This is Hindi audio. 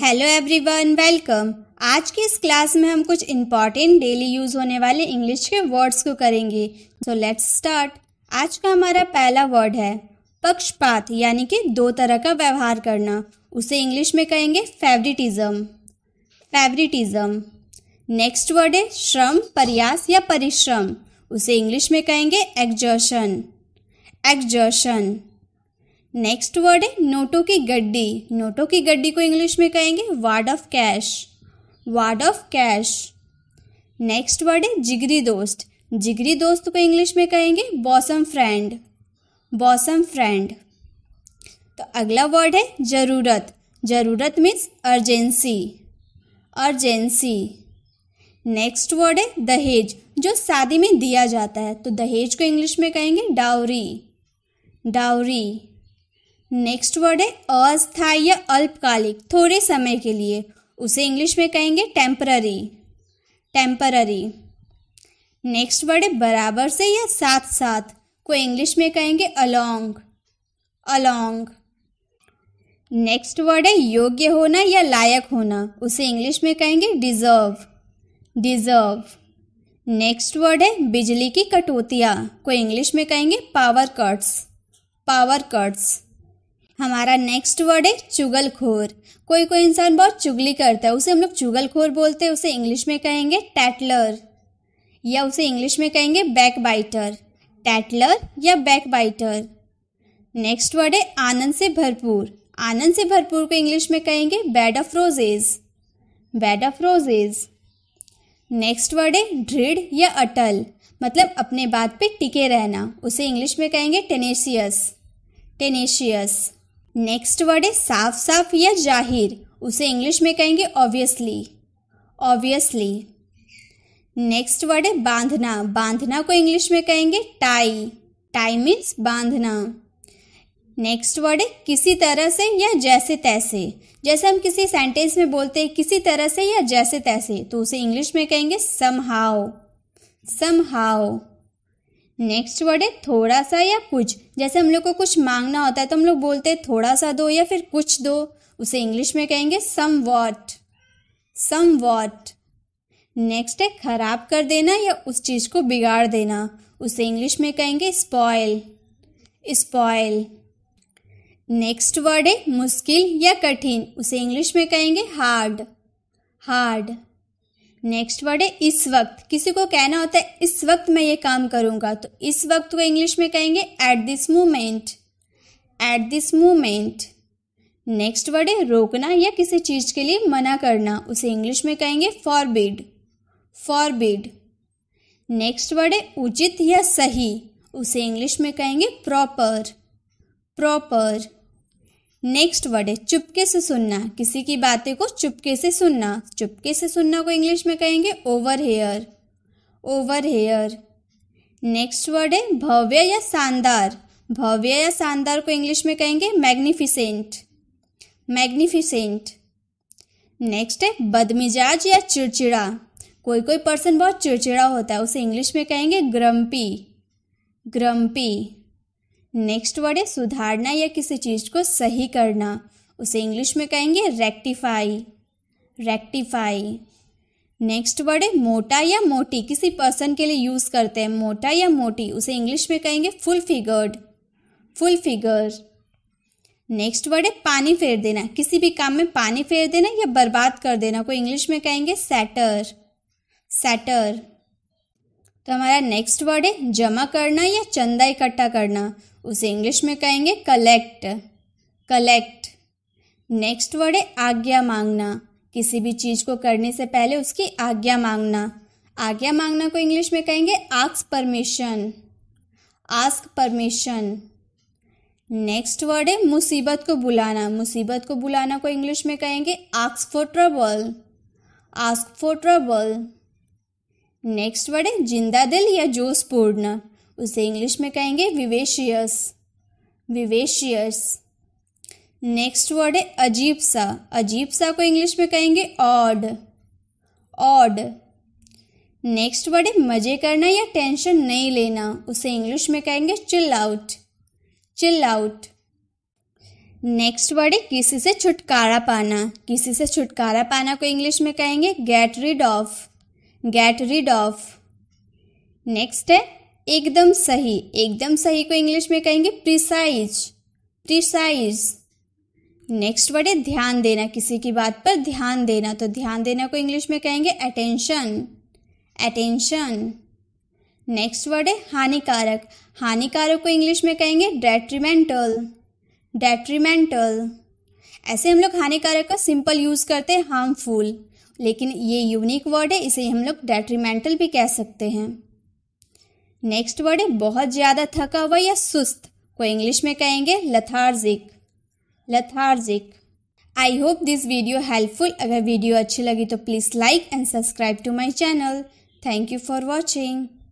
हेलो एवरीवन वेलकम आज के इस क्लास में हम कुछ इम्पॉर्टेंट डेली यूज़ होने वाले इंग्लिश के वर्ड्स को करेंगे सो लेट्स स्टार्ट आज का हमारा पहला वर्ड है पक्षपात यानी कि दो तरह का व्यवहार करना उसे इंग्लिश में कहेंगे फेवरेटिज्म फेवरेटिज्म नेक्स्ट वर्ड है श्रम प्रयास या परिश्रम उसे इंग्लिश में कहेंगे एक्जर्शन एक्जर्शन नेक्स्ट वर्ड है नोटों की गड्डी नोटों की गड्डी को इंग्लिश में कहेंगे ward off cash ward off cash next word है जिगरी दोस्त जिगरी दोस्त को इंग्लिश में कहेंगे बॉसम फ्रेंड बॉसम फ्रेंड तो अगला वर्ड है ज़रूरत ज़रूरत means urgency urgency next word है दहेज जो शादी में दिया जाता है तो दहेज को इंग्लिश में कहेंगे डाउरी डाउरी नेक्स्ट वर्ड है अस्थायी या अल्पकालिक थोड़े समय के लिए उसे इंग्लिश में कहेंगे टेम्पररी टेम्पररी नेक्स्ट वर्ड है बराबर से या साथ साथ को इंग्लिश में कहेंगे अलोंग अलोंग नेक्स्ट वर्ड है योग्य होना या लायक होना उसे इंग्लिश में कहेंगे डिजर्व डिजर्व नेक्स्ट वर्ड है बिजली की कटौतियाँ को इंग्लिश में कहेंगे पावर कट्स पावर कट्स हमारा नेक्स्ट वर्ड है चुगलखोर कोई कोई इंसान बहुत चुगली करता है उसे हम लोग चुगलखोर बोलते हैं उसे इंग्लिश में कहेंगे टैटलर या उसे इंग्लिश में कहेंगे बैक बाइटर टैटलर या बैक बाइटर नेक्स्ट वर्ड है आनंद से भरपूर आनंद से भरपूर को इंग्लिश में कहेंगे bed of roses bed of roses next word है दृढ़ या अटल मतलब अपने बात पे टिके रहना उसे इंग्लिश में कहेंगे टेनेशियस टेनेशियस नेक्स्ट वर्ड है साफ साफ या जाहिर उसे इंग्लिश में कहेंगे ऑब्वियसली ऑब्वियसली नेक्स्ट वर्ड है बांधना बांधना को इंग्लिश में कहेंगे टाई टाई मीन्स बांधना नेक्स्ट वर्ड है किसी तरह से या जैसे तैसे जैसे हम किसी सेंटेंस में बोलते हैं किसी तरह से या जैसे तैसे तो उसे इंग्लिश में कहेंगे somehow somehow next word है थोड़ा सा या कुछ जैसे हम लोग को कुछ मांगना होता है तो हम लोग बोलते हैं थोड़ा सा दो या फिर कुछ दो उसे इंग्लिश में कहेंगे somewhat somewhat next है खराब कर देना या उस चीज़ को बिगाड़ देना उसे इंग्लिश में कहेंगे स्पॉयल स्पॉयल नेक्स्ट वर्ड है मुश्किल या कठिन उसे इंग्लिश में कहेंगे हार्ड हार्ड नेक्स्ट वर्ड है इस वक्त किसी को कहना होता है इस वक्त मैं ये काम करूँगा तो इस वक्त को इंग्लिश में कहेंगे at this moment at this moment next word है रोकना या किसी चीज़ के लिए मना करना उसे इंग्लिश में कहेंगे फॉरबिड फॉरबिड नेक्स्ट वर्ड है उचित या सही उसे इंग्लिश में कहेंगे प्रॉपर प्रॉपर नेक्स्ट वर्ड है चुपके से सुनना किसी की बातें को चुपके से सुनना चुपके से सुनना को इंग्लिश में कहेंगे over here over here next word है भव्य या शानदार भव्य या शानदार को इंग्लिश में कहेंगे मैग्निफिसेंट मैग्निफिसेंट नेक्स्ट है बदमिजाज या चिड़चिड़ा कोई कोई पर्सन बहुत चिड़चिड़ा होता है उसे इंग्लिश में कहेंगे ग्रम्पी ग्रम्पी नेक्स्ट वर्ड है सुधारना या किसी चीज़ को सही करना उसे इंग्लिश में कहेंगे रेक्टिफाई रेक्टिफाई नेक्स्ट वर्ड है मोटा या मोटी किसी पर्सन के लिए यूज़ करते हैं मोटा या मोटी उसे इंग्लिश में कहेंगे full figured full figure next word है पानी फेर देना किसी भी काम में पानी फेर देना या बर्बाद कर देना को इंग्लिश में कहेंगे सैटर सैटर तो हमारा नेक्स्ट वर्ड है जमा करना या चंदा इकट्ठा करना उसे इंग्लिश में कहेंगे कलेक्ट कलेक्ट नेक्स्ट वर्ड है आज्ञा मांगना किसी भी चीज़ को करने से पहले उसकी आज्ञा मांगना आज्ञा मांगना को इंग्लिश में कहेंगे आक्स permission ask permission next word है मुसीबत को बुलाना मुसीबत को बुलाना को इंग्लिश में कहेंगे ask for trouble ask for trouble next word है जिंदा दिल या जोशपूर्ण उसे इंग्लिश में कहेंगे विवेशियस विवेशियस नेक्स्ट वर्ड है अजीब सा अजीब सा को इंग्लिश में कहेंगे ऑड ऑड नेक्स्ट वर्ड है मजे करना या टेंशन नहीं लेना उसे इंग्लिश में कहेंगे chill out chill out next word है किसी से छुटकारा पाना किसी से छुटकारा पाना को इंग्लिश में कहेंगे get rid of get rid of next है एकदम सही एकदम सही को इंग्लिश में कहेंगे प्रिसाइज प्रिसाइज नेक्स्ट वर्ड है ध्यान देना किसी की बात पर ध्यान देना तो ध्यान देना को इंग्लिश में कहेंगे अटेंशन अटेंशन नेक्स्ट वर्ड है हानिकारक हानिकारक को इंग्लिश में कहेंगे डेट्रीमेंटल डेट्रीमेंटल ऐसे हम लोग हानिकारक का सिंपल यूज़ करते हैं हार्मफुल लेकिन ये यूनिक वर्ड है इसे हम लोग डेट्रीमेंटल भी कह सकते हैं नेक्स्ट वर्ड है बहुत ज़्यादा थका हुआ या सुस्त को इंग्लिश में कहेंगे lethargic lethargic I hope this video helpful अगर वीडियो अच्छी लगी तो please like and subscribe to my channel thank you for watching